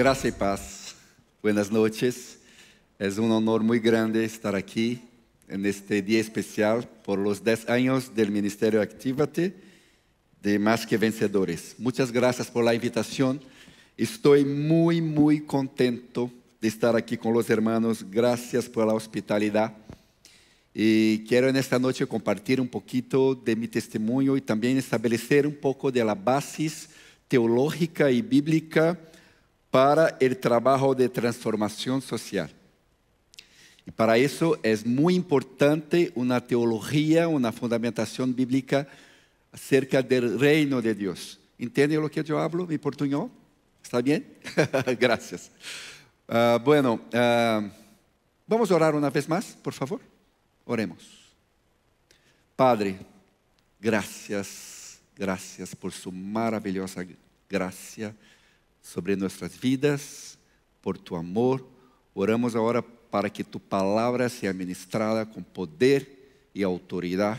Gracias paz. Buenas noches. Es un honor muy grande estar aquí en este día especial por los 10 años del Ministerio Actívate de Más que Vencedores. Muchas gracias por la invitación. Estoy muy, muy contento de estar aquí con los hermanos. Gracias por la hospitalidad. Y quiero en esta noche compartir un poquito de mi testimonio y también establecer un poco de la base teológica y bíblica para el trabajo de transformación social. Y para eso es muy importante una teología, una fundamentación bíblica acerca del reino de Dios. ¿Entienden lo que yo hablo, mi portuñol? ¿Está bien? Gracias. Ah, bueno, ah, vamos a orar una vez más, por favor. Oremos. Padre, gracias, gracias por su maravillosa gracia sobre nuestras vidas, por tu amor. Oramos ahora para que tu palabra sea ministrada con poder y autoridad,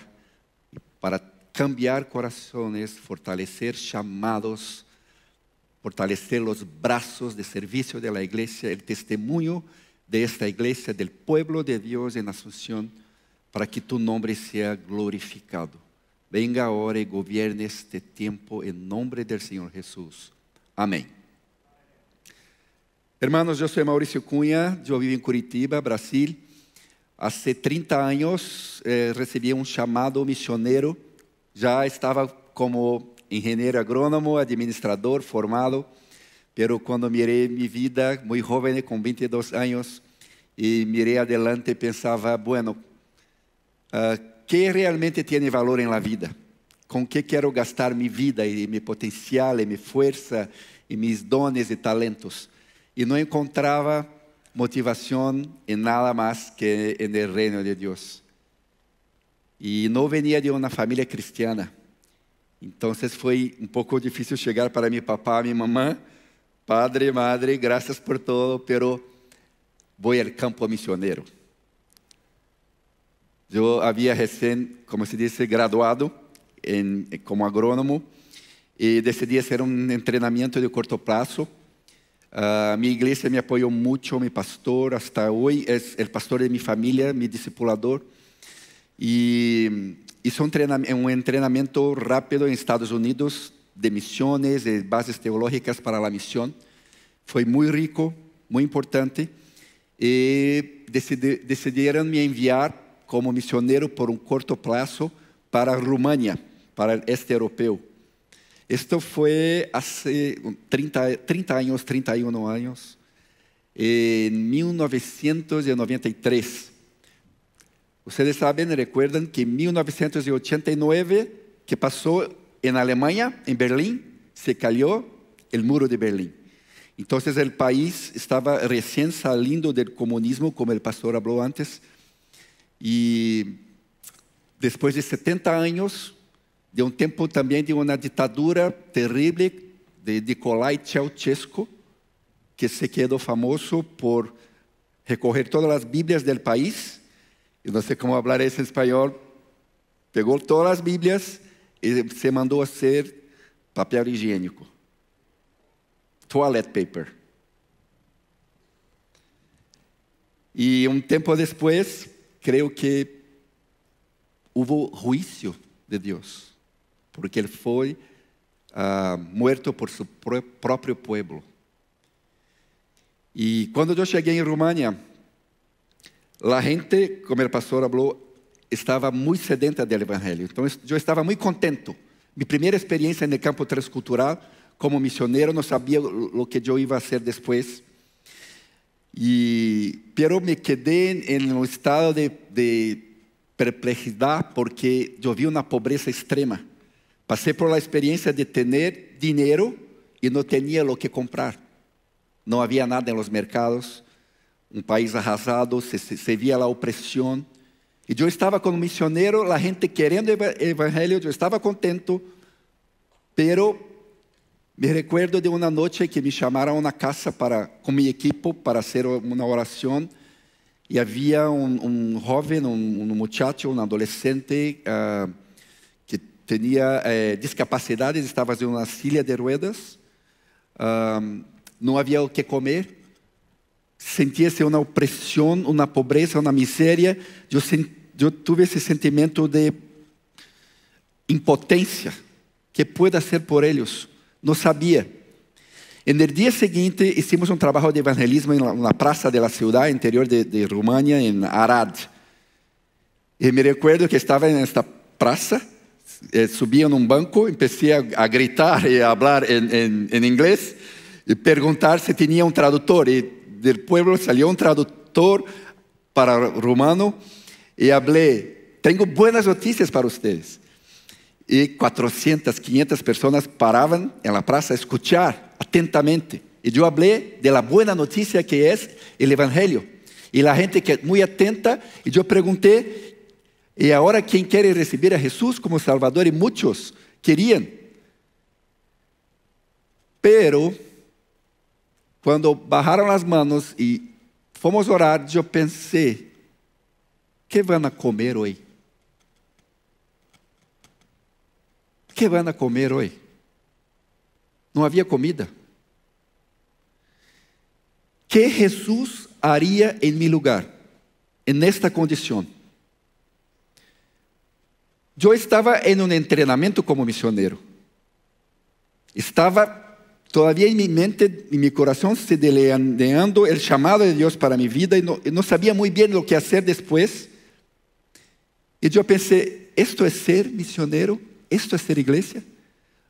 para cambiar corazones, fortalecer llamados fortalecer los brazos de servicio de la iglesia, el testimonio de esta iglesia, del pueblo de Dios en Asunción, para que tu nombre sea glorificado. Venga ahora y gobierne este tiempo en nombre del Señor Jesús. Amén. Hermanos, yo soy Mauricio Cunha, yo vivo en Curitiba, Brasil. Hace 30 años eh, recibí un llamado misionero, ya estaba como ingeniero agrónomo, administrador formado, pero cuando miré mi vida muy joven, con 22 años, y miré adelante, pensaba, bueno, uh, ¿qué realmente tiene valor en la vida? ¿Con qué quiero gastar mi vida y mi potencial y mi fuerza y mis dones y talentos? e não encontrava motivação em nada mais que no reino de Deus e não venia de uma família cristiana. Então foi um pouco difícil chegar para mi papá, minha mamã, padre, madre, graças por todo, pero vou ao campo misionero. eu havia recém como se diz, graduado como agrónomo e decidi fazer um treinamento de curto prazo Uh, ah, minha igreja me apoiou muito meu pastor até hoje é o pastor de minha família meu discipulador. e hizo um entrenamiento, rápido em Estados Unidos de missões de bases teológicas para a missão Foi muito rico, muito importante. E decidiram me enviar como missionário por um curto prazo para a România, para este europeu. Esto fue hace 30, um, años, 31 años, en 1993. Ustedes saben, recuerdan que en 1989, que pasó en Alemania, en Berlín, se cayó el muro de Berlín. Entonces el país estaba recién saliendo del comunismo, como el pastor habló antes, y después de 70 años de um tempo também de uma ditadura terrível de Nicolai Ceausescu, que se quedou famoso por recorrer todas as Bíblias do país. Eu não sei como falar isso em espanhol. Pegou todas as Bíblias e se mandou a ser papel higiênico. Toilet paper. E um tempo depois, creio que houve juízo de Deus. porque él fue ah, muerto por su propio pueblo. Y e cuando yo llegué en em Rumanía, la gente, como el pastor habló, estaba muy sedenta del Evangelio. Entonces yo estaba muy contento. Mi primera experiencia en el campo transcultural, como misionero, no sabía lo que yo iba a hacer después. E, pero me quedé en em un um estado de, perplejidad porque yo vi una pobreza extrema. Passei por la experiência de ter dinheiro e não tinha o que comprar. Não havia nada nos mercados, um país arrasado, se, se, se via a opressão. E eu estava como missionário, a gente querendo evangelho, eu estava contento, pero me recuerdo de uma noite que me chamaram a uma casa para, com meu equipo para fazer uma oração. E havia um, um jovem, um, um muchacho, um adolescente. Uh, tinha eh, estava em uma silha de ruedas, um, não havia o que comer, sentia-se uma opressão, uma pobreza, uma miséria. Eu, eu tive esse sentimento de impotência. que pueda ser por eles? Não sabia. En el día siguiente hicimos un trabajo de evangelismo en la, en la plaza de la ciudad interior de, de Rumania, en Arad. Y me recuerdo que estaba en esta plaza eh, subia num banco, comecei a, gritar e a falar em, inglês e perguntar se tinha um tradutor. E do povo saiu um tradutor para romano e falei: Tenho boas notícias para vocês. E 400, 500 pessoas paravam na praça a escutar atentamente. E eu falei de la boa notícia que é o Evangelho. E a gente que é muito atenta, e eu perguntei e agora quem quer receber a Jesus como Salvador E muitos queriam. Pero quando bajaron as manos e fomos orar, eu pensei: que van a comer hoje? Que van a comer hoje? Não havia comida. Que Jesus faria em meu lugar, nesta condição? Eu estava em um treinamento como missionário. Estava todavía em minha mente, em meu coração, se delineando o chamado de Deus para minha vida e não sabia muito bem o que fazer depois. E eu pensei, isto é ser missionário? Isto é ser igreja?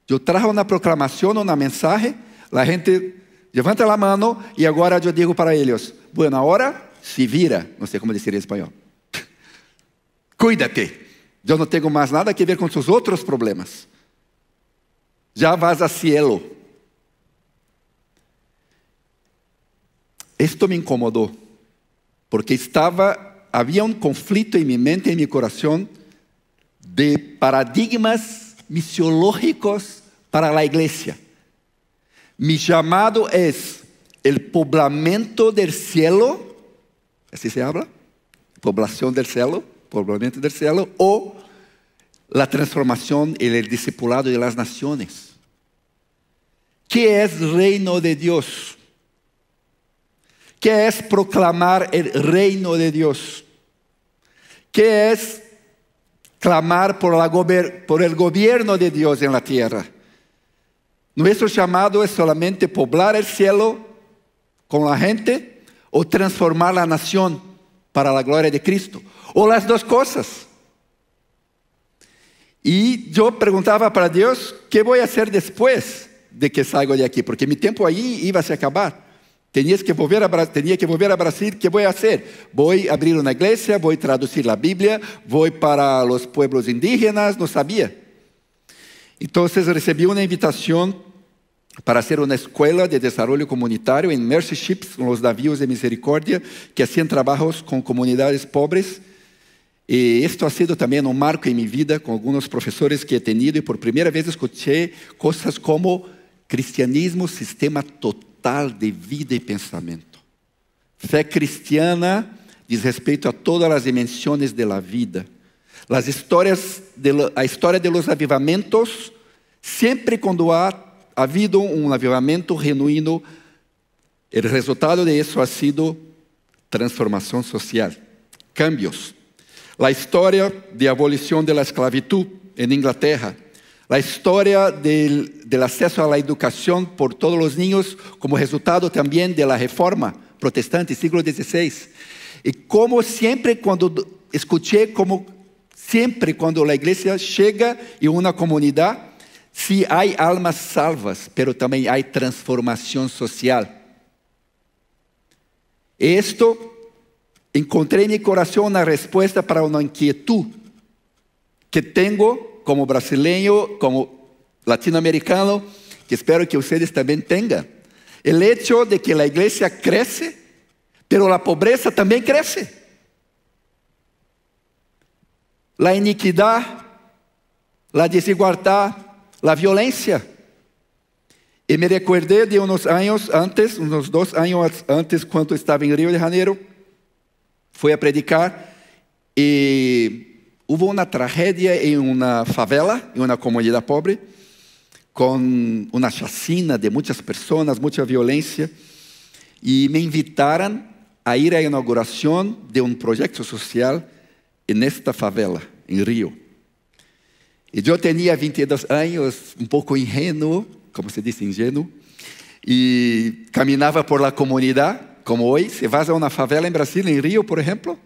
Eu trajo uma proclamação, uma mensagem, a gente levanta a mão e agora eu digo para eles: Bueno, agora se vira. Não sei como dizer em espanhol. Cuídate eu não tenho mais nada que ver com seus outros problemas. Já vas a cielo. Esto me incomodou, porque estava havia um conflito em minha mente e em meu coração de paradigmas missiológicos para a igreja. Mi chamado é o poblamento del cielo, assim se habla, poblação del cielo, Poblamiento del cielo, o la transformación y el discipulado de las naciones. ¿Qué es reino de Dios? ¿Qué es proclamar el reino de Dios? ¿Qué es clamar por, la por, el gobierno de Dios en la tierra? Nuestro llamado es solamente poblar el cielo con la gente o transformar la nación para la gloria de Cristo o las dos cosas. Y yo preguntaba para Dios, ¿qué voy a hacer después de que salgo de aquí? Porque mi tiempo ahí iba a acabar. Tenía que, volver a, tenía que volver a Brasil, ¿qué voy a hacer? Voy a abrir una iglesia, voy a traducir la Biblia, voy para los pueblos indígenas, no sabía. Entonces recibí una invitación para hacer una escuela de desarrollo comunitario en Mercy Ships, los navíos de misericordia, que hacían trabajos con comunidades pobres E isto ha sido também um marco em minha vida com alguns professores que he tenido e por primeira vez escutei coisas como cristianismo, sistema total de vida e pensamento. Fé cristiana diz respeito a todas as dimensões da vida. as histórias de, a história de los avivamentos, sempre quando há havido um avivamento genuíno, o resultado de isso ha sido transformação social, cambios a história de abolição da esclavitud em Inglaterra, a história do acesso à educação por todos os niños como resultado também da reforma protestante siglo XVI. e como sempre quando escutei como sempre quando a igreja chega y uma comunidade se há almas salvas, pero também há transformação social. Esto Encontrei em meu coração la resposta para uma inquietud que tenho como brasileiro, como latino-americano, que espero que vocês também tenham: o hecho de que a igreja cresce, pero a pobreza também cresce. La iniquidade, la desigualdade, la violência. E me recordei de uns anos antes, uns dois anos antes, quando estava em Rio de Janeiro, foi a predicar e houve uma tragédia em uma favela, em uma comunidade pobre, com uma chacina de muitas pessoas, muita violência, e me invitaram a ir à inauguração de um projeto social nesta favela, em Rio. E eu tinha 22 anos, um pouco ingênuo, como se diz, ingênuo, e caminhava por la comunidade como hoje, se vas a uma favela em Brasil, em Rio, por exemplo,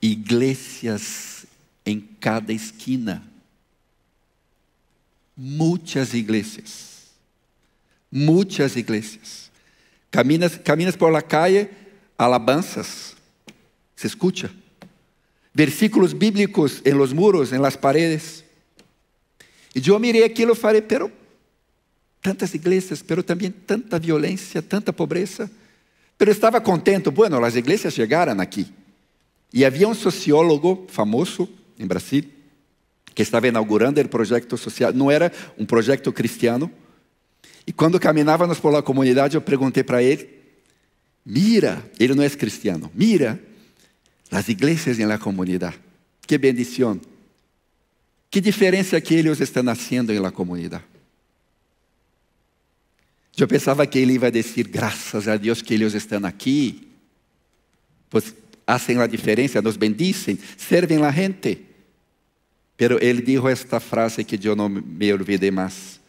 igrejas em cada esquina. muitas igrejas, muitas igrejas. Caminas, caminas por la calle, alabanzas. Se escucha. Versículos bíblicos em los muros, em las paredes. E eu mirei aquilo e falei, pero tantas igrejas, pero também tanta violência, tanta pobreza. Pero estava contento. Bueno, as igrejas chegaram aqui. E havia um sociólogo famoso em Brasil que estava inaugurando o projeto social. Não era um projeto cristiano. E quando caminhávamos pela comunidade, eu perguntei para ele: Mira, ele não é cristiano, mira as igrejas na comunidade. Que bendição! Que diferença que eles estão fazendo na comunidade. Eu pensava que ele ia dizer, graças a Deus que eles estão aqui, pois hacen a diferença, nos bendicem, servem a gente. Mas ele disse esta frase que eu não me olvidei mais.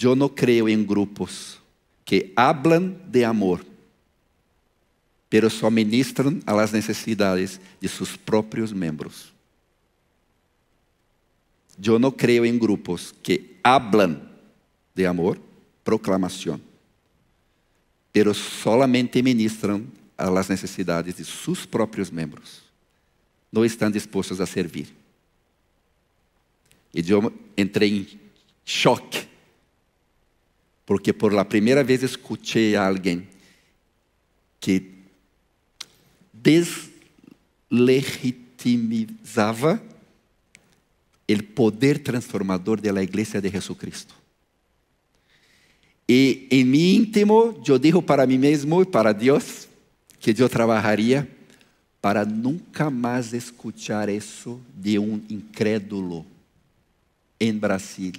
Eu não creio em grupos que hablan de amor, mas só ministram a las necessidades de seus próprios membros. Eu não creio em grupos que hablan de amor, proclamação. Pero solamente ministram as necessidades de seus próprios membros. Não estão dispostos a servir. E eu entrei em choque, porque por la primeira vez escutei alguém que deslegitimizava o poder transformador da Igreja de Jesucristo. E em mi íntimo, eu digo para mim mesmo e para Deus que eu trabalharia para nunca mais escutar isso de um incrédulo em Brasil.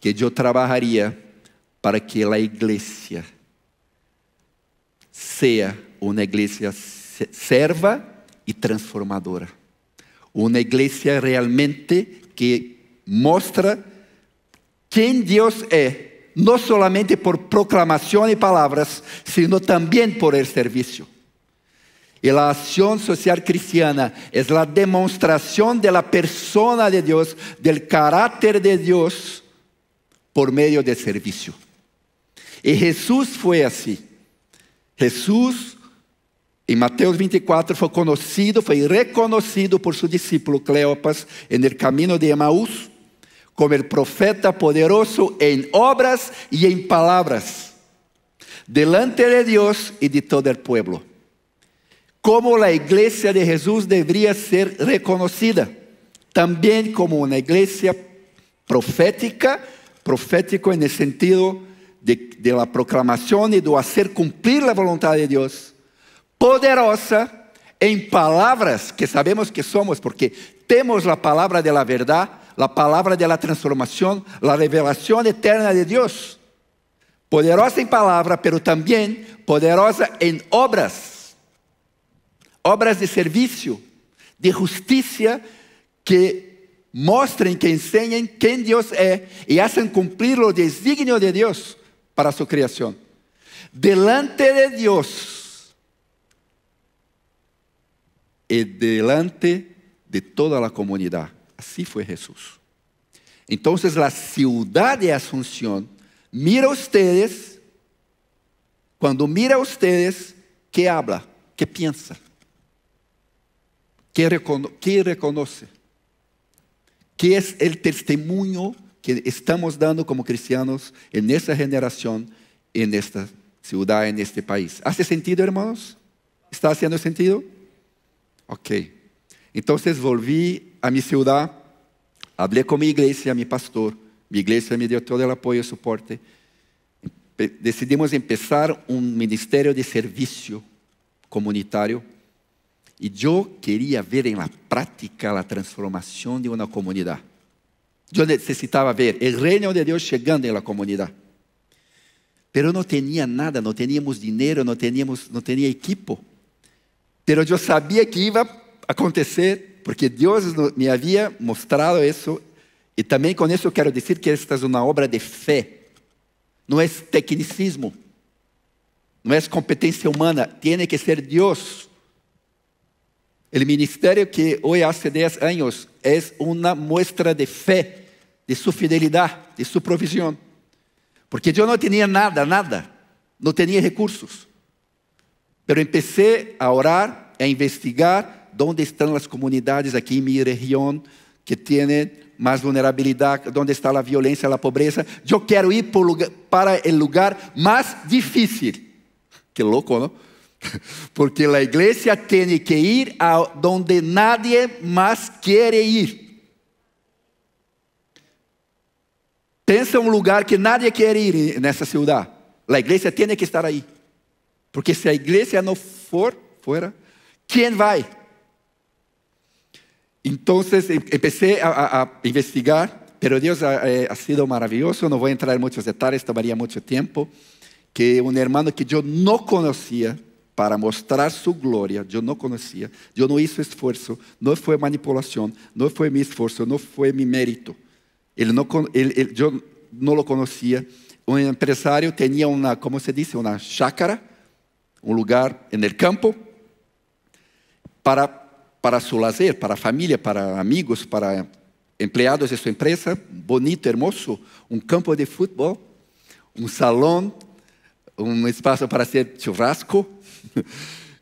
Que eu trabalharia para que a igreja seja uma igreja serva e transformadora. Uma igreja realmente que mostra Dios es, no solamente por proclamación y palabras, sino también por el servicio. Y la acción social cristiana es la demostración de la persona de Dios, del carácter de Dios, por medio del servicio. Y Jesús fue así. Jesús en Mateo 24 fue conocido, fue reconocido por su discípulo Cleopas en el camino de Emaús como el profeta poderoso en obras y en palabras, delante de Dios y de todo el pueblo. Como la iglesia de Jesús debería ser reconocida, también como una iglesia profética, profético en el sentido de, la proclamación y de hacer cumplir la voluntad de Dios, poderosa en palabras que sabemos que somos, porque tenemos la palabra de la verdad la palabra de la transformación, la revelación eterna de Dios. Poderosa en palabra, pero también poderosa en obras. Obras de servicio, de justicia que mostren, que enseñen quién Dios es y hacen cumplir lo designio de Dios para su creación. Delante de Dios y delante de toda la comunidad Así fue Jesús. Entonces la ciudad de Asunción mira ustedes, cuando mira a ustedes, ¿qué habla? ¿Qué piensa? ¿Qué, reconoce? ¿Qué es el testimonio que estamos dando como cristianos en esta generación, en esta ciudad, en este país? ¿Hace sentido, hermanos? ¿Está haciendo sentido? Ok. Entonces volví a minha ciudad, hablé con mi iglesia, mi pastor, Minha igreja me deu todo o apoio e soporte. Decidimos empezar um ministerio de servicio comunitário e eu queria ver em la práctica a transformação de uma comunidade. Eu necessitava ver o reino de Deus chegando em la comunidad. eu não tinha nada, não teníamos dinheiro, não teníamos, no tenía equipo. Pero eu sabia que ia acontecer porque Deus me havia mostrado isso, e também com isso eu quero dizer que esta é uma obra de fé, não é tecnicismo, não é competência humana, tem que ser Deus. O ministério que hoje há 10 anos é uma muestra de fé, de sua fidelidade, de sua provisão. Porque eu não tinha nada, nada, não tinha recursos. mas empecé a orar, a investigar, dónde están las comunidades aquí en mi región que tienen más vulnerabilidad, dónde está la violencia, la pobreza. Yo quiero ir por lugar, para el lugar más difícil. Qué loco, ¿no? Porque la iglesia tiene que ir a donde nadie más quiere ir. Pensa um lugar que nadie quer ir nessa cidade. A igreja tem que estar aí. Porque se a igreja não for fora, quem vai? Entonces em, empecé a, investigar, pero Dios eh, ha, sido maravilloso, no voy a entrar en muchos detalles, tomaría mucho tiempo, que un hermano que yo no conocía, para mostrar su gloria, yo no conocía, yo no hice esfuerzo, no fue manipulación, no fue mi esfuerzo, no fue mi mérito. Él no, yo no lo conocía. Un empresario tenía una, ¿cómo se dice? Una chácara, un lugar en el campo para para su lazer, para familia, para amigos, para empleados de su empresa, bonito, hermoso, un campo de fútbol, un salón, un espacio para hacer churrasco.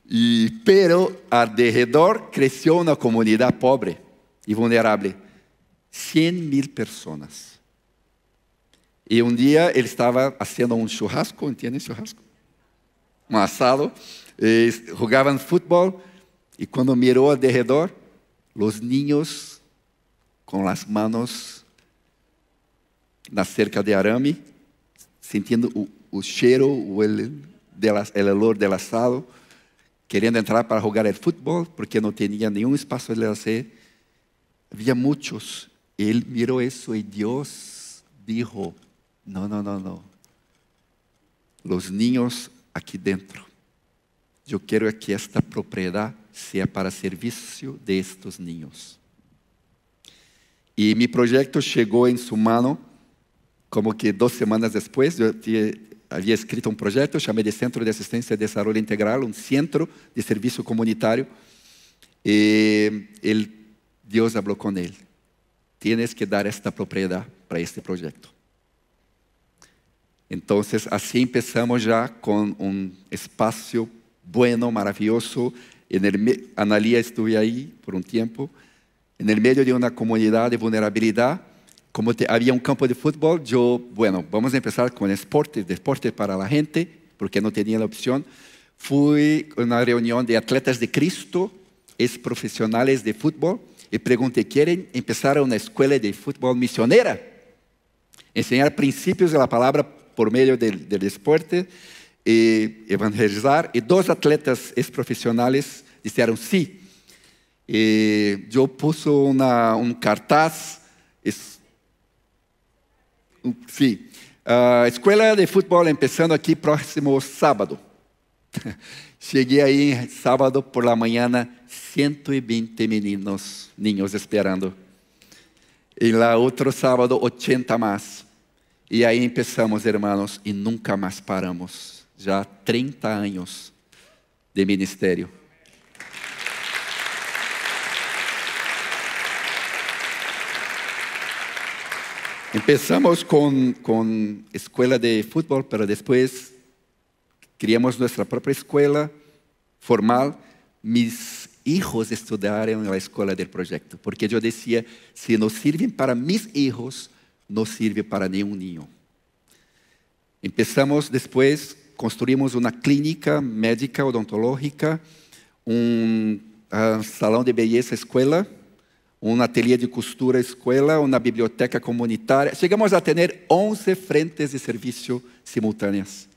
Y, pero alrededor creció una comunidad pobre y vulnerable, 100 mil personas. Y un día él estaba haciendo un churrasco, ¿entiendes churrasco? Un asado, eh, jugaban fútbol e quando mirou ao derredor, los niños com as manos na cerca de arame, sentindo o, o cheiro, o el, olor del querendo entrar para jogar el futebol, porque não tinha nenhum espaço de hacer. Havia muitos. Ele mirou isso e Deus dijo: Não, não, não, não. Los niños aqui dentro. Eu quero é que esta propriedade se para é para serviço destes niños. E meu projeto chegou em su mano, como que duas semanas depois, eu tinha, havia escrito um projeto, chamado de Centro de Assistência e Desarrollo Integral, um centro de serviço comunitário. E Deus falou com ele: Tienes que dar esta propriedade para este projeto. Então, assim começamos já com um espaço bueno, maravilhoso, En el, Analía estuve ahí por un tiempo, en el medio de una comunidad de vulnerabilidad. Como te, había un campo de fútbol, yo, bueno, vamos a empezar con deportes, deportes para la gente, porque no tenía la opción. Fui a una reunión de atletas de Cristo, ex profesionales de fútbol, y pregunté, ¿quieren empezar una escuela de fútbol misionera? Enseñar principios de la palabra por medio del, del deporte e evangelizar. E dois atletas ex-profissionais disseram sim. E eu pus uma, um cartaz. Es, um, sim. Uh, ah, escola de futebol começando aqui próximo sábado. Cheguei aí sábado por la manhã, 120 meninos, ninhos esperando. E lá outro sábado, 80 mais. E aí começamos, irmãos, e nunca mais paramos já 30 anos de ministério. Empezamos con, con, escuela de fútbol, pero después criamos nuestra propia escuela formal. Mis hijos estudiaron en la escuela del proyecto, porque yo decía, si no sirven para mis hijos, no sirve para ningún niño. Empezamos después construímos uma clínica médica odontológica, um uh, salão de beleza escola, um ateliê de costura escola, uma biblioteca comunitária. Chegamos a ter 11 frentes de serviço simultâneas.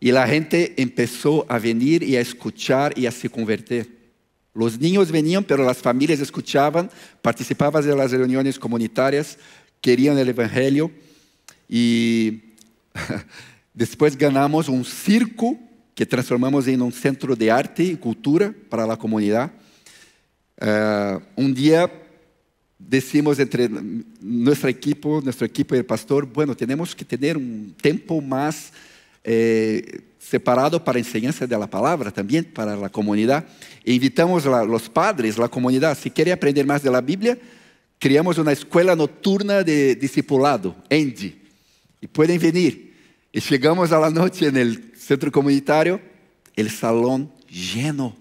E a gente começou a vir e a escuchar e a se converter. Os niños venían, pero as famílias escuchaban, participavam de las comunitárias, comunitarias, querían o evangelho e Después ganamos un circo que transformamos en un centro de arte y cultura para la comunidad. Eh, un día decimos entre nuestro equipo, nuestro equipo y el pastor, bueno, tenemos que tener un tiempo más eh, separado para enseñanza de la palabra también, para la comunidad. E invitamos a los padres, la comunidad, si quiere aprender más de la Biblia, creamos una escuela nocturna de discipulado, ENDI, y pueden venir. E chegamos à noite no centro comunitário, o salão lleno.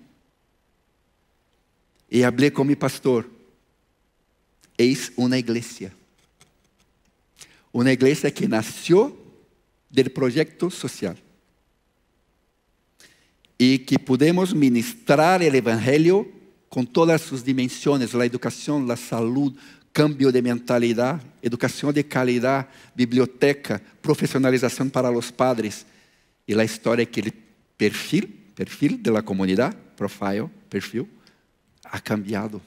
E hablé com o pastor. Eis uma igreja, uma igreja que nació do projeto social. e que podemos ministrar o evangelho com todas as suas dimensões, a educação, a saúde. cambio de mentalidad, educación de calidad, biblioteca, profesionalización para los padres. Y la historia que el perfil, perfil de la comunidad, profile, perfil, ha cambiado.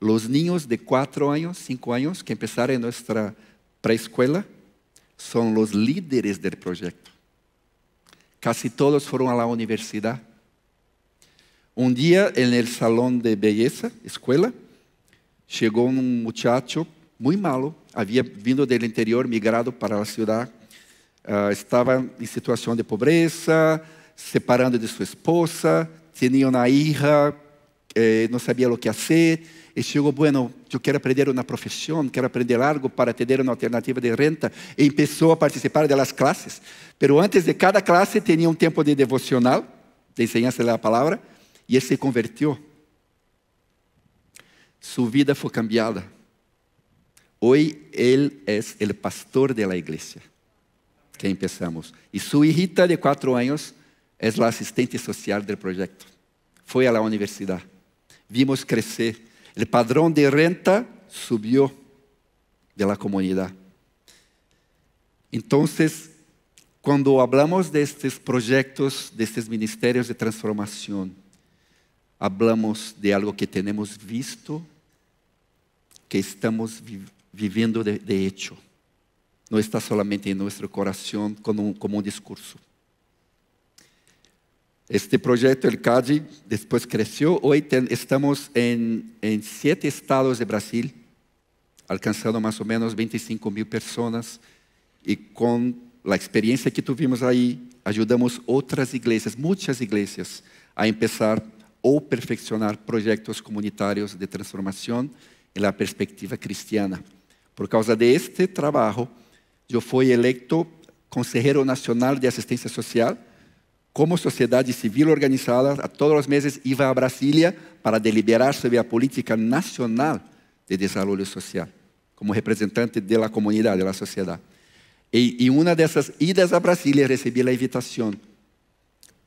Los niños de 4 años, 5 años que empezaron en nuestra preescuela son los líderes del proyecto. Casi todos fueron a la universidad. Un día en el salón de belleza, escuela, chegou um muchacho muito malo, havia vindo do interior, migrado para a cidade, uh, ah, estava em situação de pobreza, separando de sua esposa, tinha uma hija, eh, não sabia o que fazer, e chegou, bueno, eu quero aprender uma profissão, quero aprender algo para ter uma alternativa de renta, e começou a participar das classes. Mas antes de cada classe, tinha um tempo de devocional, de enseñança da palavra, e ele se convertiu su vida foi cambiada. Hoy ele é o pastor de la que empezamos. E sua hijita de quatro anos é a asistente social del projeto. Foi a la Vimos crescer. O padrão de renta subiu de la comunidade. Então, quando hablamos de estos projetos, de estos ministerios de transformação, hablamos de algo que tenemos visto, que estamos viviendo de, hecho. No está solamente en nuestro corazón como un, discurso. Este proyecto, el CADI, después creció. Hoy estamos en, en, siete estados de Brasil, alcanzando más o menos 25 mil personas. Y con la experiencia que tuvimos ahí, ayudamos otras iglesias, muchas iglesias, a empezar ou perfeccionar projetos comunitários de transformação na perspectiva cristiana. Por causa deste de trabalho, eu fui eleito Consejero Nacional de Assistência Social. Como sociedade civil organizada, a todos os meses ia a Brasília para deliberar sobre a política nacional de desenvolvimento social, como representante da comunidade, da sociedade. E em uma dessas idas a Brasília, recebi a invitação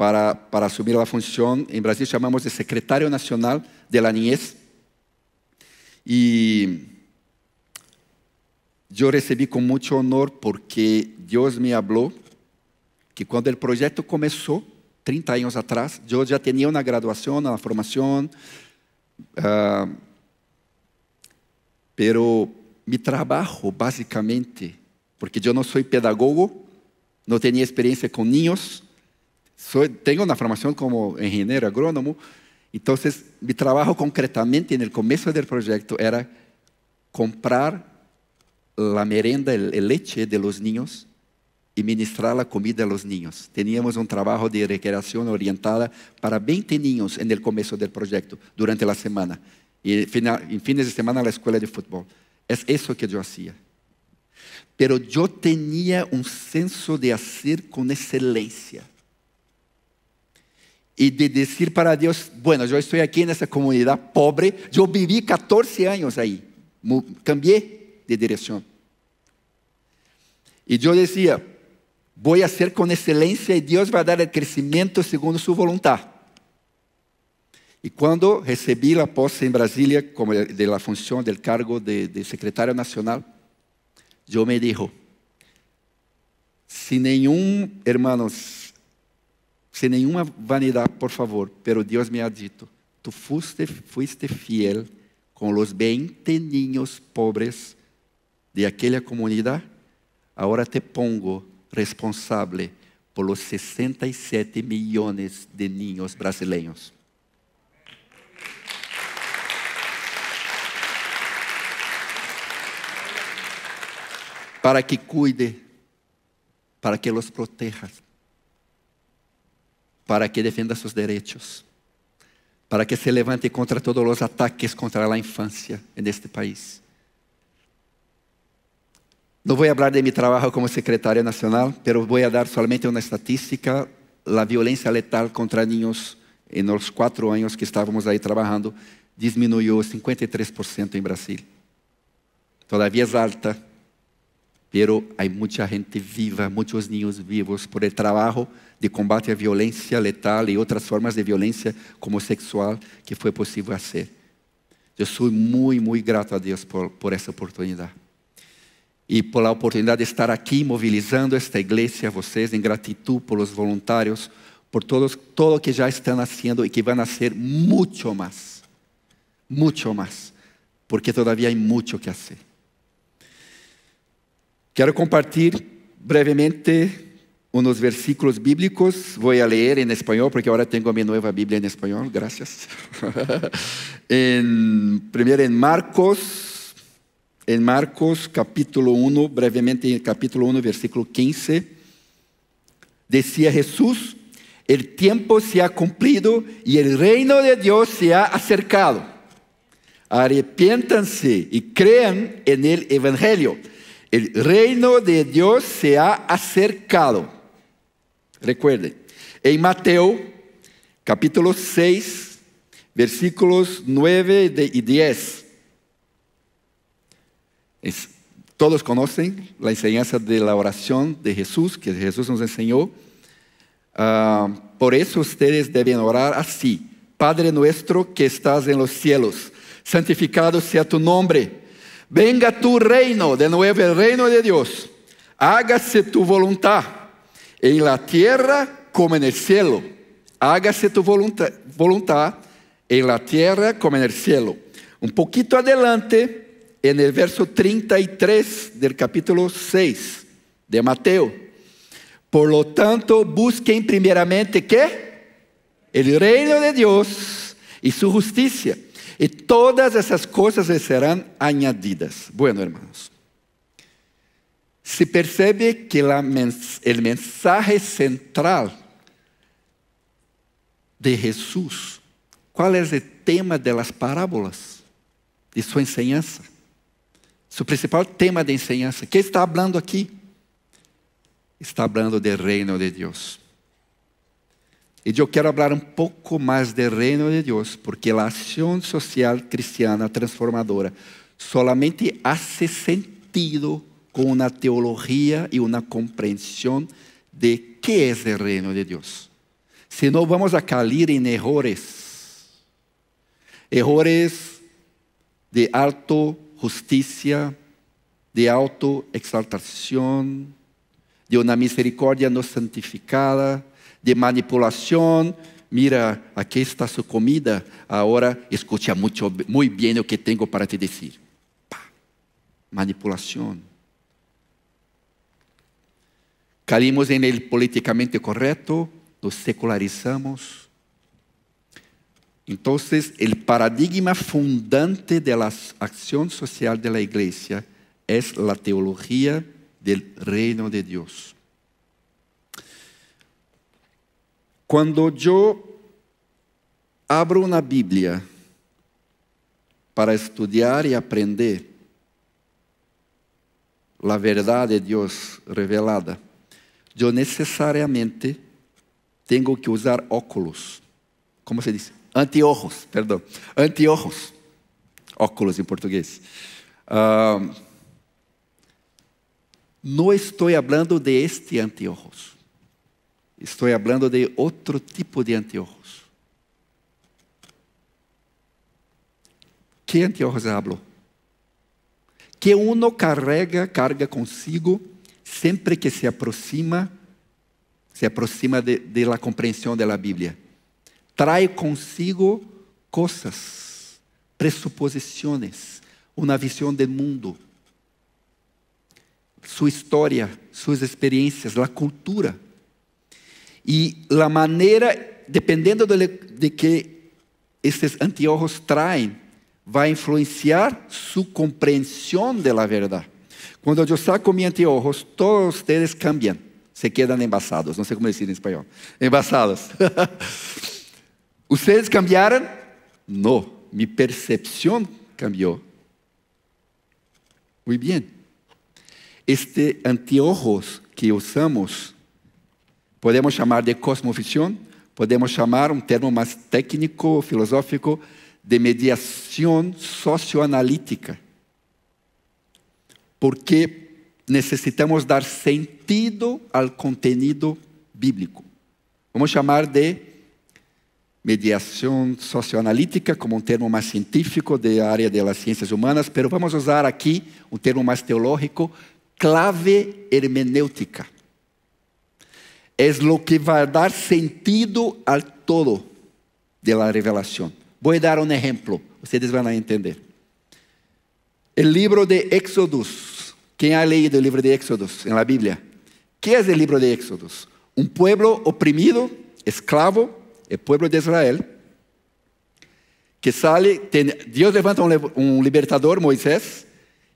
para, para asumir la función, en Brasil chamamos de secretario nacional de la niñez. Y yo recibí con mucho honor porque Dios me habló que cuando el proyecto comenzó, 30 años atrás, yo ya tenía una graduación, una formación, uh, pero mi trabajo básicamente, porque yo no soy pedagogo, no tenía experiencia con niños, Soy, tengo una formación como ingeniero agrónomo, entonces mi trabajo concretamente en el comienzo del proyecto era comprar la merienda, el, leche de los niños y ministrar la comida a los niños. Teníamos un trabajo de recreación orientada para 20 niños en el comienzo del proyecto durante la semana. Y en fines de semana la escuela de fútbol. Es eso que yo hacía. Pero yo tenía un senso de hacer con excelencia y de decir para Dios, bueno, yo estoy aquí en esa comunidad pobre, yo viví 14 años ahí, cambié de dirección. Y yo decía, voy a hacer con excelencia y Dios va a dar el crecimiento según su voluntad. Y cuando recibí la posse en Brasilia como de la función del cargo de, secretario nacional, yo me dijo, si ningún, hermano Sem nenhuma vanidade, por favor, pero Deus me ha dito, tu fuiste, fuiste fiel com os 20 niños pobres de aquela comunidade, agora te pongo responsável por os 67 milhões de niños brasileiros. Para que cuide, para que los protejas, para que defenda seus direitos, para que se levante contra todos os ataques contra a infância en este país. Não vou falar de mi trabalho como secretária nacional, pero vou dar somente uma estatística: a violência letal contra niños em nos quatro anos que estávamos aí trabalhando diminuiu 53% em Brasil. Todavía é alta, pero hay mucha gente viva, muchos niños vivos por el trabajo de combate a violencia letal y otras formas de violencia como sexual que fue posible hacer. Yo soy muy, muy grato a Dios por, por esa oportunidad. por a oportunidade de estar aqui mobilizando esta igreja, vocês, em gratidão os voluntários, por todos, todo que já estão fazendo e que vão fazer muito mais. Muito mais. Porque todavía há muito que fazer. Quero compartilhar brevemente uns versículos bíblicos. Vou ler em espanhol, porque agora tenho a minha nova Bíblia em espanhol. Graças. primeiro em Marcos, em Marcos capítulo 1, brevemente em capítulo 1, versículo 15. Decía Jesús, el tiempo se ha cumplido y el reino de Dios se ha acercado. Arrepiéntanse y crean en el Evangelio El reino de Dios se ha acercado. Recuerden, en Mateo capítulo 6, versículos 9 y 10. todos conocen la enseñanza de la oración de Jesús, que Jesús nos enseñó. Ah, por eso ustedes deben orar así. Padre nuestro que estás en los cielos, santificado sea tu nombre. Venga tu reino, de novo, el reino de Deus. Hágase tu voluntad en la tierra como en el cielo. Hágase tu voluntad, en la tierra como en el cielo. Un poquito adelante, en el verso 33 del capítulo 6 de Mateo. Por lo tanto, busquen primeramente que? El reino de Dios y su justicia e todas essas coisas serão añadidas. Bueno, irmãos. Se percebe que o mens mensaje central de Jesus, qual é o tema das parábolas, de sua enseñanza? Seu principal tema de enseñanza. que está falando aqui? Está falando do reino de Deus. Y yo quiero hablar un poco más del reino de Dios, porque la acción social cristiana transformadora solamente hace sentido con una teología y una comprensión de qué es el reino de Dios. Si no, vamos a caer en errores. Errores de alto justicia, de auto exaltación, de una misericordia no santificada de manipulación. Mira, aquí está su comida. Ahora escucha mucho, muy bien lo que tengo para te decir. Manipulación. Caímos en el políticamente correcto, nos secularizamos. Entonces, el paradigma fundante de la acción social de la iglesia es la teología del reino de Dios. Quando eu abro uma Bíblia para estudar e aprender a verdade de Deus revelada, eu necessariamente tenho que usar óculos. como se diz, Anteojos, perdão, Anteojos. Óculos em português. Uh, ah, estou estoy hablando de este anteojos. Estou falando de outro tipo de anteojos. Que anteojos hablo? Que uno carrega, carga consigo, sempre que se aproxima, se aproxima de, de la compreensão da Bíblia. Trae consigo coisas, presuposições, uma visão de mundo, sua história, suas experiências, a cultura e a maneira dependendo de, de que esses anteojos traem, vai influenciar sua compreensão de la verdad. quando eu saco meus anteojos, todos vocês cambiam se quedam embasados. não sei como decir en español. Embasados. vocês cambiaram não mi percepção cambiou muito bem Este anteojos que usamos Podemos chamar de cosmovisión, podemos chamar um termo mais técnico, filosófico, de mediação socioanalítica. Porque necessitamos dar sentido ao contenido bíblico. Vamos chamar de mediação socioanalítica, como um termo mais científico da área das ciências humanas, mas vamos usar aqui um termo mais teológico, clave hermenêutica. es lo que va a dar sentido al todo de la revelación. Voy a dar un ejemplo, ustedes van a entender. El libro de Éxodos. ¿Quién ha leído el libro de Éxodos en la Biblia? ¿Qué es el libro de Éxodos? Un pueblo oprimido, esclavo, el pueblo de Israel, que sale, Dios levanta un libertador, Moisés,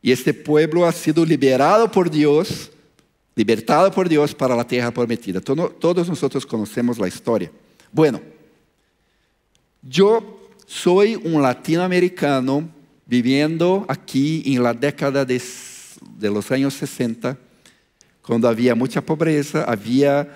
y este pueblo ha sido liberado por Dios Libertad por Dios para la tierra prometida. Todos nosotros conocemos la historia. Bueno, yo soy un latinoamericano viviendo aquí en la década de, los años 60, cuando había mucha pobreza, había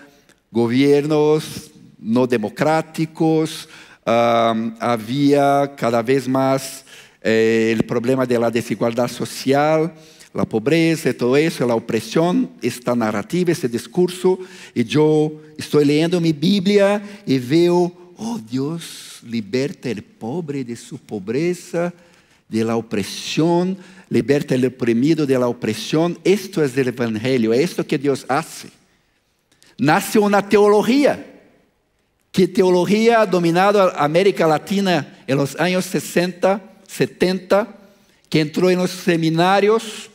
gobiernos no democráticos, había cada vez más eh, el problema de la desigualdad social la pobreza, todo eso, la opresión, esta narrativa, ese discurso, y yo estoy leyendo mi Biblia y veo, oh Dios, liberta al pobre de su pobreza, de la opresión, liberta al oprimido de la opresión. Esto es el Evangelio, esto que Dios hace. Nace una teología. que ha dominado América Latina en los años 60, 70, que entró en los seminarios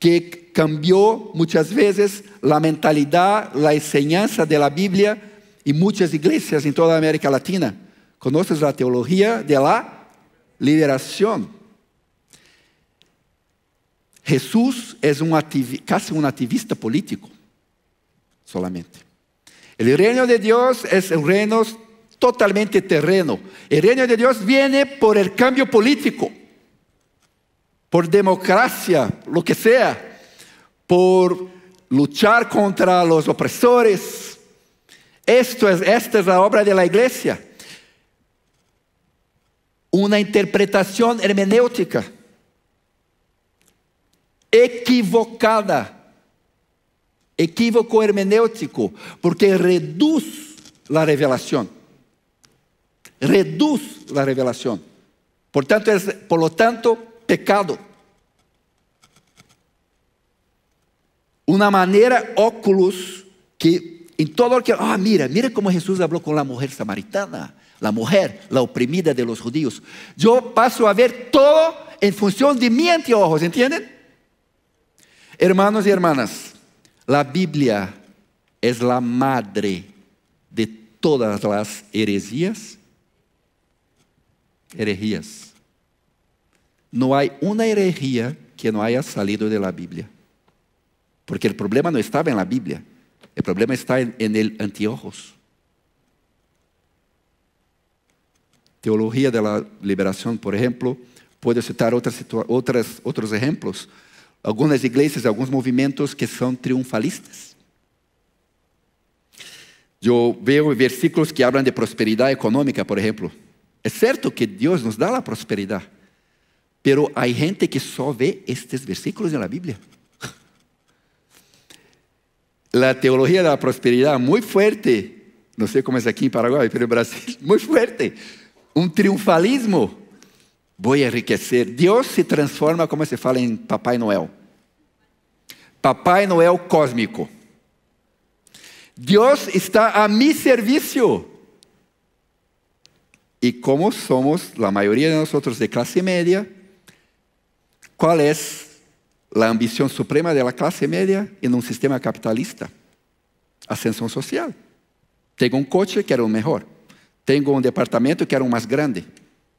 que cambió muchas veces la mentalidad, la enseñanza de la Biblia y muchas iglesias en toda América Latina. Conoces la teología de la liberación. Jesús es un casi un activista político solamente. El reino de Dios es un reino totalmente terreno. El reino de Dios viene por el cambio político por democracia, lo que sea, por luchar contra los opresores. Esto es, esta es la obra de la iglesia. Una interpretación hermenéutica equivocada, equívoco hermenéutico, porque reduce la revelación. Reduce la revelación. Por, tanto, es, por lo tanto, pecado. una manera óculos que en todo que ah, mira, mira como Jesús habló con la mujer samaritana, la mujer, la oprimida de los judíos. Yo paso a ver todo en función de mi anteojos, ¿entienden? Hermanos y hermanas, la Biblia es la madre de todas las herejías. Herejías no hay una herejía que no haya salido de la Biblia. Porque el problema no estaba en la Biblia, el problema está en, el anteojos. Teología de la liberación, por ejemplo, puedo citar otros ejemplos. Algunas iglesias, algunos movimientos que son triunfalistas. Yo veo versículos que hablan de prosperidad económica, por ejemplo. Es cierto que Dios nos da la prosperidad, Pero há gente que só vê estes versículos na Bíblia. a teologia da prosperidade muito forte. Não sei como é aqui em Paraguai, pero Brasil, muito forte. Um triunfalismo. Vou enriquecer. Deus se transforma, como se fala em Papai Noel. Papai Noel cósmico. Deus está a mi serviço. E como somos, a maioria de nós de classe média, ¿Cuál es la ambición suprema de la clase media en un sistema capitalista? Ascensión social. Tengo un coche, quiero un mejor. Tengo un departamento, quiero un más grande.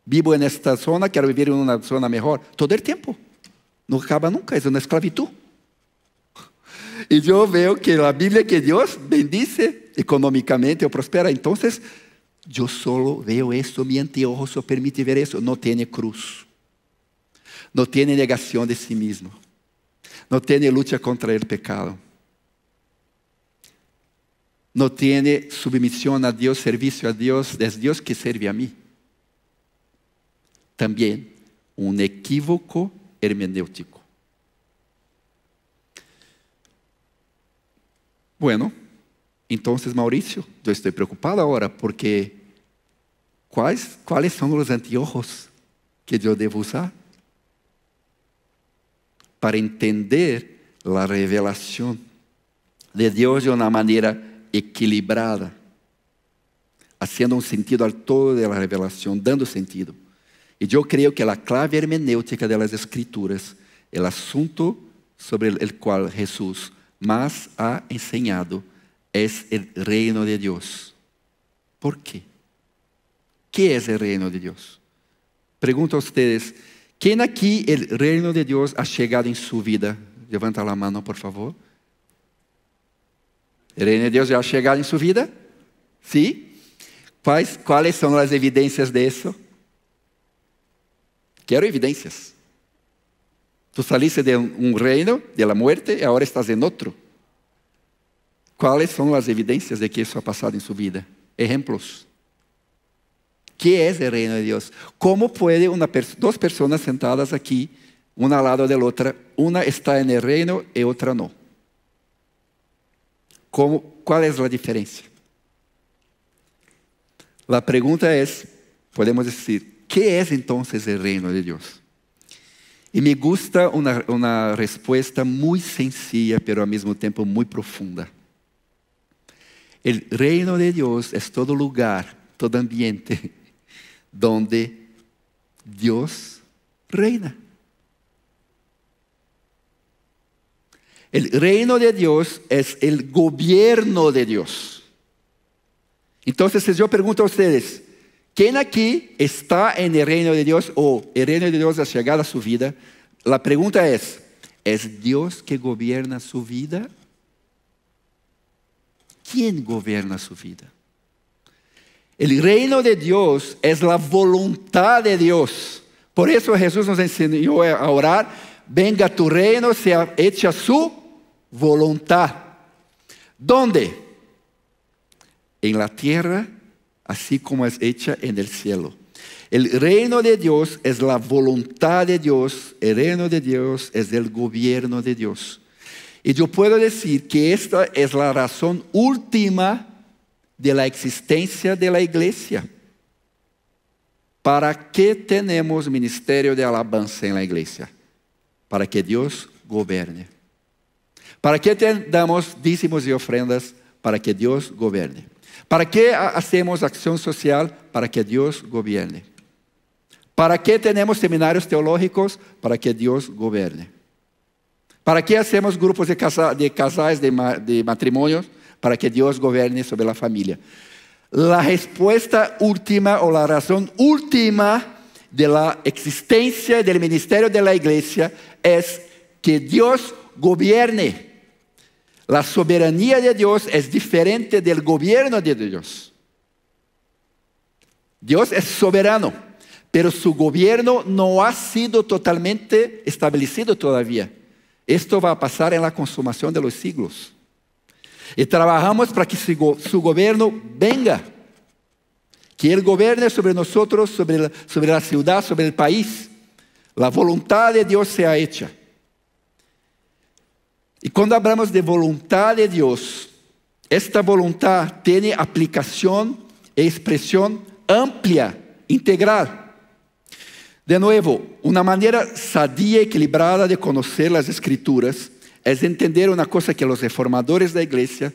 Vivo en esta zona, quiero vivir en una zona mejor. Todo el tiempo. No acaba nunca, es una esclavitud. Y yo veo que la Biblia que Dios bendice económicamente o prospera, entonces yo solo veo eso, mi anteojo solo permite ver eso, no tiene cruz no tiene negación de sí mismo, no tiene lucha contra el pecado, no tiene submisión a Dios, servicio a Dios, es Dios que sirve a mí. También un equívoco hermenéutico. Bueno, entonces Mauricio, yo estoy preocupado ahora porque ¿cuáles, son los anteojos que yo debo usar? para entender la revelación de Dios de una manera equilibrada, haciendo un sentido al todo de la revelación, dando sentido. Y yo creo que la clave hermenéutica de las escrituras, el asunto sobre el cual Jesús más ha enseñado, es el reino de Dios. ¿Por qué? ¿Qué es el reino de Dios? Pregunto a ustedes, Quem aqui o reino de Deus ha chegado em sua vida? Levanta a mão, por favor. O reino de Deus já ha chegado em sua vida? Sim? Quais, quais são as evidências disso? Quero evidências. Tu saliste de um reino, de la muerte, e agora estás em outro. Quais são as evidências de que isso ha passado em sua vida? Exemplos. ¿Qué es el reino de Dios? ¿Cómo puede una dos personas sentadas aquí, una al lado de la otra, una está en el reino y otra no? ¿Cómo, ¿Cuál es la diferencia? La pregunta es, podemos decir, ¿qué es entonces el reino de Dios? Y me gusta una, una respuesta muy sencilla, pero al mismo tiempo muy profunda. El reino de Dios es todo lugar, todo ambiente donde Dios reina. El reino de Dios es el gobierno de Dios. Entonces, si yo pregunto a ustedes, ¿quién aquí está en el reino de Dios o el reino de Dios ha llegado a su vida? La pregunta es, ¿es Dios que gobierna su vida? ¿Quién gobierna su vida? El reino de Dios es la voluntad de Dios. Por eso Jesús nos enseñó a orar, venga tu reino, sea hecha su voluntad. ¿Dónde? En la tierra, así como es hecha en el cielo. El reino de Dios es la voluntad de Dios, el reino de Dios es el gobierno de Dios. Y yo puedo decir que esta es la razón última de la existência de la iglesia. ¿Para que tenemos ministerio de alabanza en la iglesia? Para que Dios gobierne. ¿Para que damos dízimos y ofrendas? Para que Dios gobierne. ¿Para que hacemos acción social? Para que Dios gobierne. ¿Para que tenemos seminarios teológicos? Para que Dios gobierne. ¿Para que hacemos grupos de, casa, de casais, de, de matrimonios? para que Dios gobierne sobre la familia. La respuesta última o la razón última de la existencia del ministerio de la iglesia es que Dios gobierne. La soberanía de Dios es diferente del gobierno de Dios. Dios es soberano, pero su gobierno no ha sido totalmente establecido todavía. Esto va a pasar en la consumación de los siglos. Y trabajamos para que su gobierno venga. Que Él gobierne sobre nosotros, sobre la, ciudad, sobre el país. La voluntad de Dios sea hecha. Y cuando hablamos de voluntad de Dios, esta voluntad tiene aplicación e expresión amplia, integral. De nuevo, una manera sadía y equilibrada de conocer las escrituras é entender uma coisa que os reformadores da Igreja iglesia,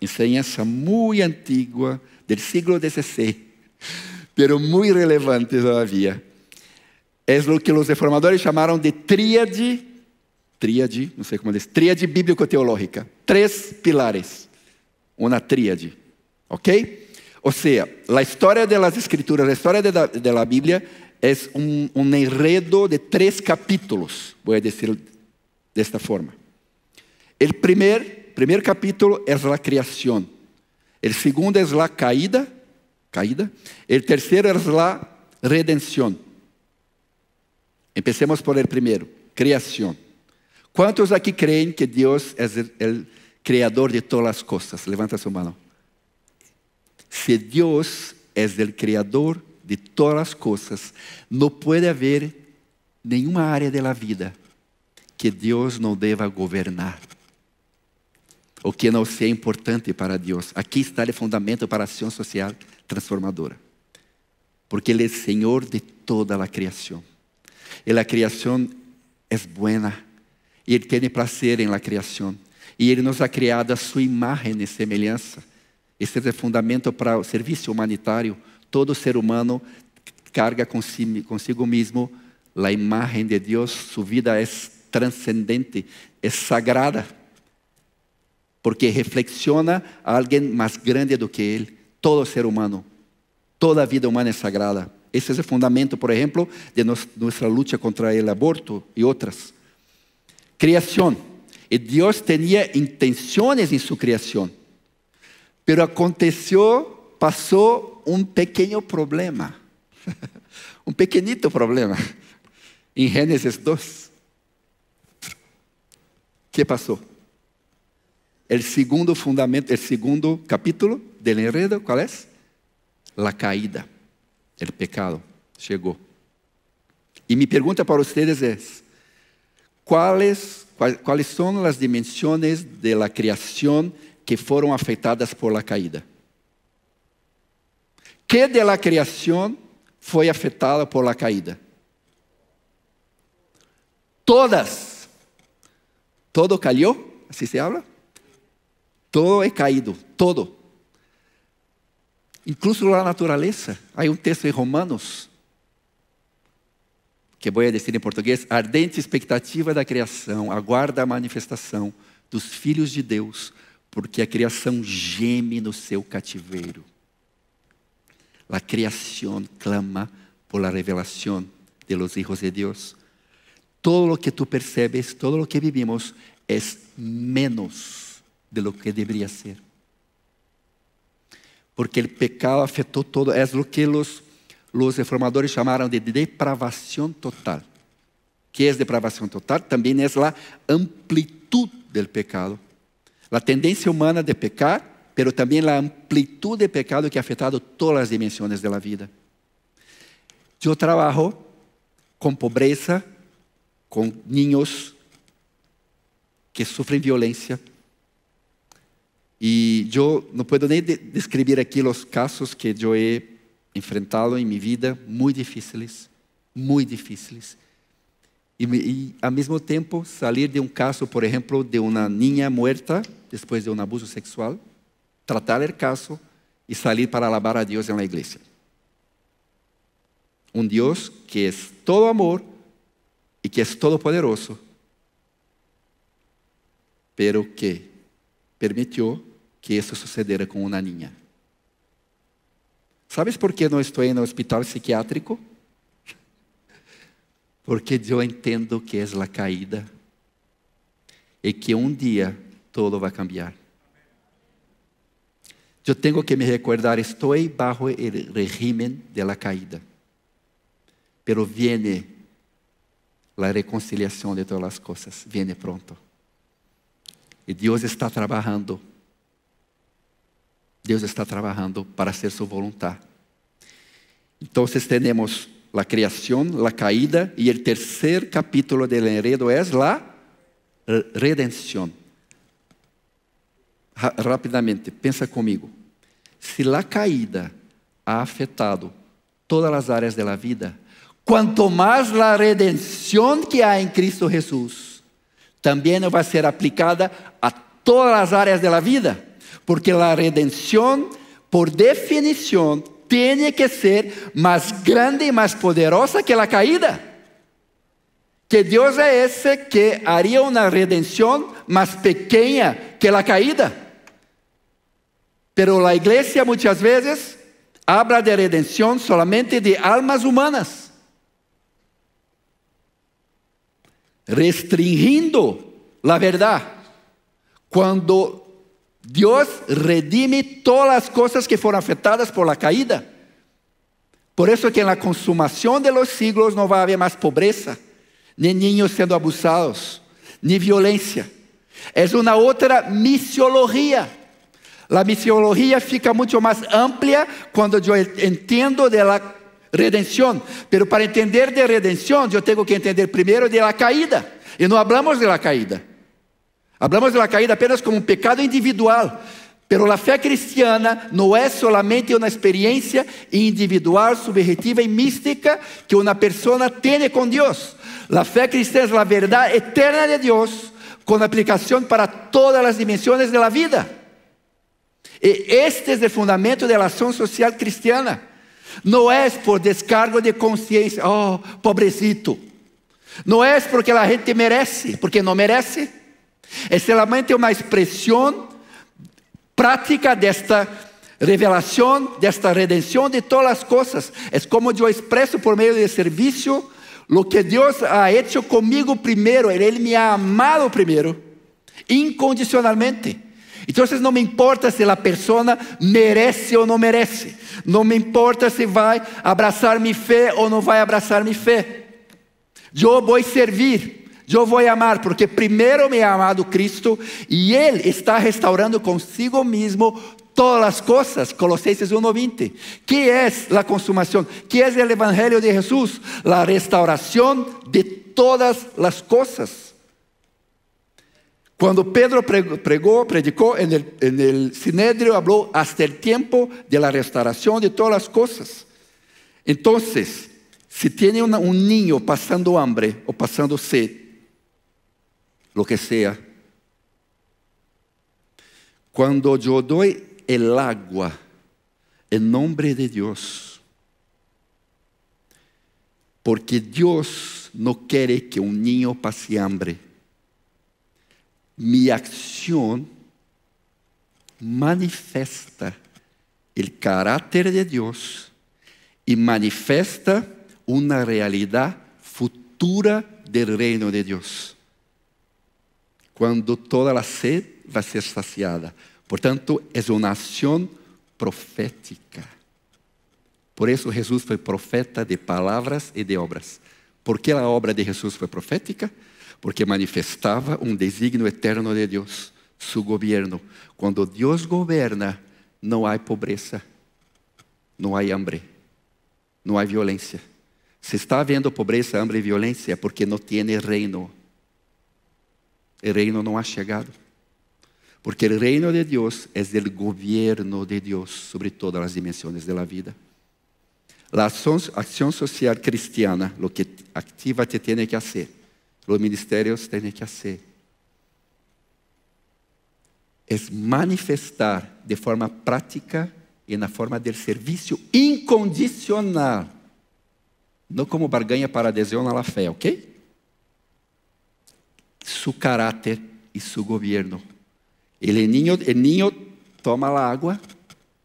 enseñanza muito antiga del siglo XVI, mas muito relevante todavía, É lo que os reformadores chamaram de tríade, tríade, não sei como es, tríade bíblico-teológica, três pilares, uma tríade, ¿ok? Ou seja, a história das escrituras, a história da Bíblia, é um enredo de três capítulos, vou dizer desta de esta forma. O primeiro capítulo é a criação. O segundo é a caída, caída. O terceiro é a redenção. Empecemos por o primeiro, criação. Quantos aqui creem que Deus é o criador de todas as coisas? Levanta sua mão. Se Deus é o criador de todas as coisas, não pode haver nenhuma área de vida que Deus não deva governar o que não é importante para Deus. Aqui está o fundamento para a ação social transformadora. Porque Ele é Senhor de toda a criação. E a criação é boa. E Ele tem prazer em la criação. E Ele nos ha criado a sua imagem e semelhança. Esse é o fundamento para o serviço humanitário. Todo ser humano carga consigo, consigo mesmo a imagem de Deus. Sua vida é transcendente, é sagrada porque reflexiona a alguien más grande do que Él, todo ser humano. Toda vida humana es sagrada. ese es el fundamento, por ejemplo de nuestra lucha contra el aborto y otras creación, Y Dios tenía intenciones en su creación. Pero aconteció pasó un pequeño problema. un pequeñito problema. en Génesis 2. ¿Qué pasó? O segundo fundamento, o segundo capítulo del enredo, qual é? A caída, o pecado. Chegou. E minha pergunta para vocês é: quais, quais são as dimensões da criação que foram afetadas por la caída? Que de la criação foi afetada por la caída? Todas. Todo caiu? Assim se habla? Todo é caído, todo. Incluso a natureza. Há um texto em Romanos, que vou dizer em português: ardente expectativa da criação, aguarda a manifestação dos filhos de Deus, porque a criação geme no seu cativeiro. A criação clama por la revelação de los hijos de Deus. Todo o que tu percebes, todo o que vivimos, é menos de lo que deveria ser. Porque o pecado afetou todo, é lo que os reformadores chamaram de depravação total. que é depravação total? Também es la amplitude do pecado. a tendencia humana de pecar, pero também la amplitud de pecado que ha afetado todas as dimensões da vida. Eu trabalho com pobreza, com niños que sofrem violência. Y yo no puedo ni describir aquí los casos que yo he enfrentado en mi vida, muy difíciles, muy difíciles. Y al mismo tiempo salir salir de un caso, por ejemplo, de una niña muerta después de un abuso sexual, tratar el caso y salir para alabar a Dios en la iglesia. Un Dios que es todo amor y que es todopoderoso, pero que permitió que isso sucedera com uma Naninha. Sabes por que não estou no hospital psiquiátrico? Porque eu entendo que é a caída e que um dia tudo vai cambiar. Eu tenho que me recordar, estou bajo o regime de la caída, pero viene a reconciliação de todas as coisas, viene pronto. E Deus está trabalhando Deus está trabalhando para hacer su voluntad. Entonces tenemos la creación, la caída y el tercer capítulo del enredo es la redención. Rápidamente, pensa conmigo. Si la caída ha afectado todas las áreas de la vida, quanto mais a redenção que há em Cristo Jesus também vai ser aplicada a todas as áreas da vida porque a redenção, por definição, tem que ser mais grande e mais poderosa que a caída. Que Deus é esse que haria uma redenção mais pequena que a caída. Pero a igreja muitas vezes habla de redenção solamente de almas humanas, restringindo a verdade. Quando Dios redime todas las cosas que fueron afectadas por la caída. Por eso que en la consumación de los siglos no va a haber más pobreza, ni niños siendo abusados, ni violencia. Es una otra misiología. La misiología fica mucho más amplia cuando yo entiendo de la redención. Pero para entender de redención, yo tengo que entender primero de la caída. Y no hablamos de la caída. Hablamos de la caída apenas como um pecado individual, pero la fe cristiana não é solamente uma experiência individual, subjetiva e mística que uma pessoa tem com Deus. La fe cristiana é a verdade eterna de Deus com aplicação para todas as dimensões de la vida. E este es é o fundamento de ação social cristiana. Não é por descargo de consciência, oh, pobrecito. Não é porque a gente merece, porque não merece. É solamente uma expressão prática desta revelação, desta redenção de todas as coisas. É como eu expresso por meio de serviço o que Deus ha hecho comigo primeiro. Ele me ha amado primeiro, incondicionalmente. Então não me importa se a pessoa merece ou não merece. Não me importa se vai abraçar minha fé ou não vai abraçar minha fé. Eu vou servir. Yo voy a amar porque primero me ha amado Cristo y Él está restaurando consigo mismo todas las cosas. Colosenses 1:20. ¿Qué es la consumación? ¿Qué es el Evangelio de Jesús? La restauración de todas las cosas. Cuando Pedro pregó, predicó en el, en Sinedrio, habló hasta el tiempo de la restauración de todas las cosas. Entonces, si tiene un niño pasando hambre o pasando sed, lo que sea. Cuando yo doy el agua en nombre de Dios, porque Dios no quiere que un niño pase hambre, mi acción manifiesta el carácter de Dios y manifiesta una realidad futura del reino de Dios. quando toda a sede vai ser saciada. Portanto, é uma ação profética. Por isso, Jesus foi profeta de palavras e de obras. Por que a obra de Jesus foi profética? Porque manifestava um designo eterno de Deus, seu governo. Quando Deus governa, não há pobreza, não há hambre, não há violência. Se está havendo pobreza, hambre e violência, é porque não tem reino el reino não ha chegado, Porque el reino de Deus é o governo de Deus sobre todas as dimensões de la vida. A ação social cristiana, lo que activa te tem que fazer, los ministerios tienen que hacer, es manifestar de forma práctica e na forma de serviço incondicional, não como barganha para adesão à fé, ok? su carácter y su gobierno. El niño, niño toma la agua,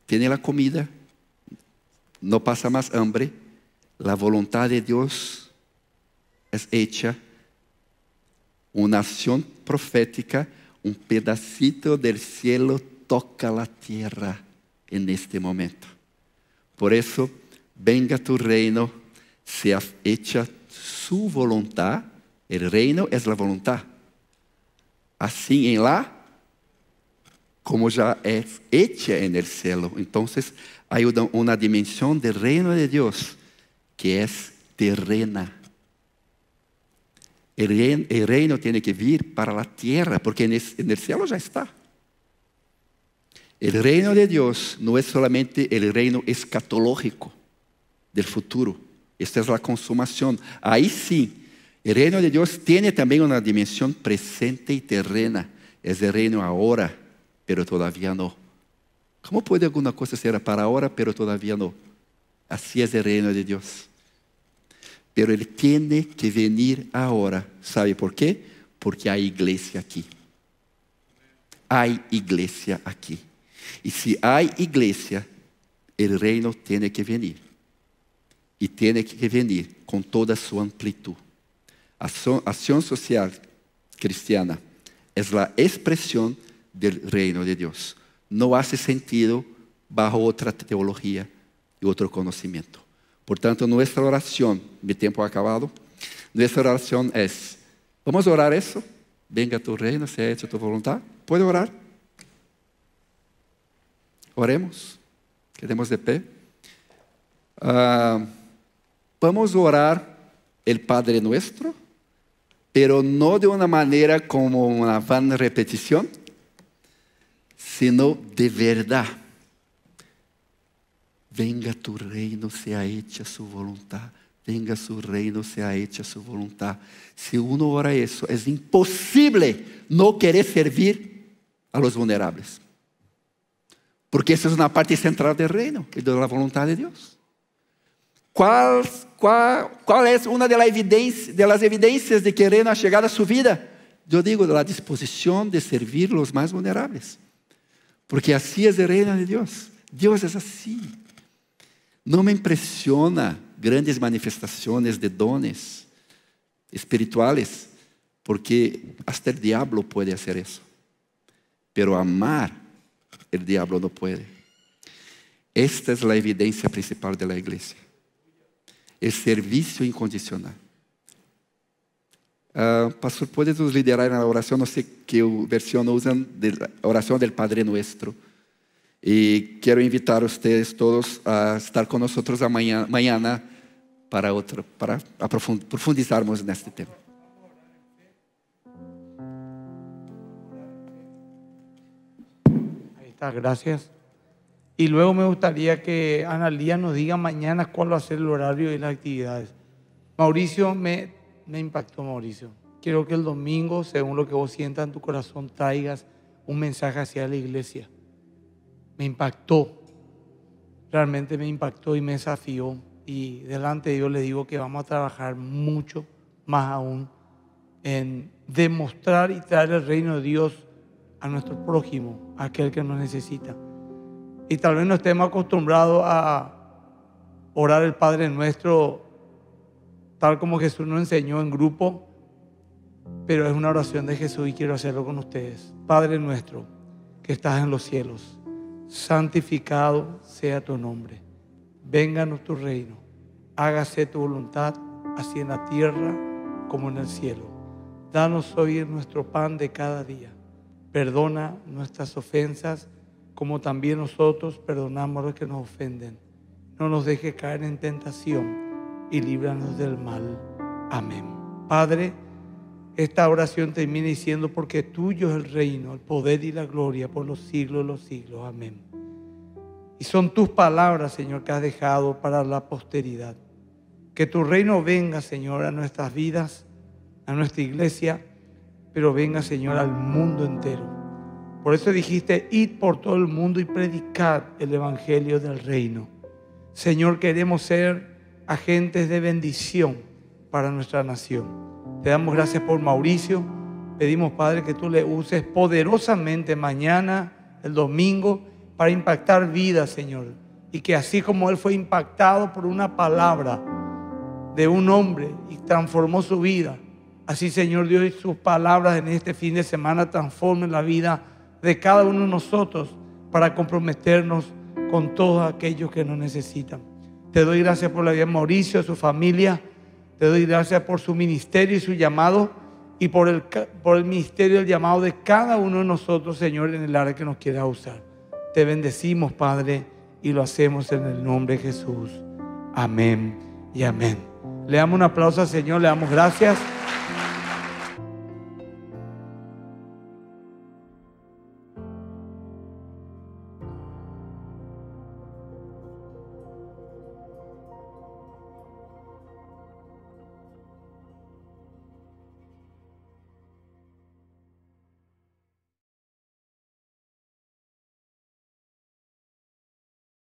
tiene la comida, no pasa más hambre, la voluntad de Dios es hecha, una acción profética, un pedacito del cielo toca la tierra en este momento. Por eso, venga tu reino, sea hecha su voluntad, el reino es la voluntad assim em lá como já é hecha é en el cielo. Então, há uma dimensão do reino de Deus que é terrena. o reino, tem reino que vir para a Terra porque en el, en cielo está. o reino de Deus não é solamente o reino escatológico del futuro. Esta es a consumação aí sí El reino de Dios tiene también una dimensión presente y terrena. Es el reino ahora, pero todavía no. ¿Cómo puede alguna cosa ser para ahora, pero todavía no? Así es el reino de Dios. Pero Él tiene que venir ahora. ¿Sabe por qué? Porque hay iglesia aquí. Hay iglesia aquí. Y si hay iglesia, el reino tiene que venir. Y tiene que venir con toda su amplitud. acción social cristiana es la expresión del reino de Dios. No hace sentido bajo otra teología y otro conocimiento. Por tanto, nuestra oración, mi tiempo ha acabado, nuestra oración es, vamos a orar eso, venga tu reino, sea hecha tu voluntad. ¿Puede orar? Oremos, quedemos de pie. vamos ah, a orar el Padre nuestro pero no de una manera como una van repetición, sino de verdad. Venga tu reino, sea hecha su voluntad. Venga su reino, sea hecha su voluntad. Si uno ora eso, es imposible no querer servir a los vulnerables. Porque esa es una parte central del reino y de la voluntad de Dios. Qual, qual, qual é uma das evidências, de evidências de querer na chegada a sua vida? Eu digo, da disposição de servir os mais vulneráveis. Porque assim é a reina de Deus. Deus é assim. Não me impressiona grandes manifestações de dones espirituais, porque até o diabo pode fazer isso. Pero amar, o diabo não pode. Esta é a evidência principal da igreja. É serviço incondicional. Uh, pastor, pode nos liderar na oração? Não sei que versão usam, oração do Padre Nuestro. E quero invitar vocês todos a estar conosco amanhã, para, outro, para profundizarmos neste tema. está, gracias. Y luego me gustaría que Analía nos diga mañana cuál va a ser el horario y las actividades. Mauricio, me, me impactó Mauricio. Quiero que el domingo, según lo que vos sientas en tu corazón, traigas un mensaje hacia la iglesia. Me impactó, realmente me impactó y me desafió. Y delante de Dios le digo que vamos a trabajar mucho más aún en demostrar y traer el reino de Dios a nuestro prójimo, a aquel que nos necesita. Y tal vez no estemos acostumbrados a orar el Padre Nuestro tal como Jesús nos enseñó en grupo, pero es una oración de Jesús y quiero hacerlo con ustedes. Padre Nuestro, que estás en los cielos, santificado sea tu nombre. Vénganos tu reino. Hágase tu voluntad, así en la tierra como en el cielo. Danos hoy nuestro pan de cada día. Perdona nuestras ofensas como también nosotros perdonamos a los que nos ofenden. No nos dejes caer en tentación y líbranos del mal. Amén. Padre, esta oración termina diciendo, porque tuyo es el reino, el poder y la gloria por los siglos de los siglos. Amén. Y son tus palabras, Señor, que has dejado para la posteridad. Que tu reino venga, Señor, a nuestras vidas, a nuestra iglesia, pero venga, Señor, al mundo entero. Por eso dijiste, id por todo el mundo y predicad el Evangelio del Reino. Señor, queremos ser agentes de bendición para nuestra nación. Te damos gracias por Mauricio. Pedimos, Padre, que tú le uses poderosamente mañana, el domingo, para impactar vidas, Señor. Y que así como él fue impactado por una palabra de un hombre y transformó su vida, así, Señor Dios, sus palabras en este fin de semana transformen la vida de cada uno de nosotros para comprometernos con todos aquellos que nos necesitan. Te doy gracias por la vida de Mauricio, su familia. Te doy gracias por su ministerio y su llamado y por el, por el ministerio y el llamado de cada uno de nosotros, Señor, en el área que nos quiera usar. Te bendecimos, Padre, y lo hacemos en el nombre de Jesús. Amén y amén. Le damos un aplauso Señor, le damos gracias.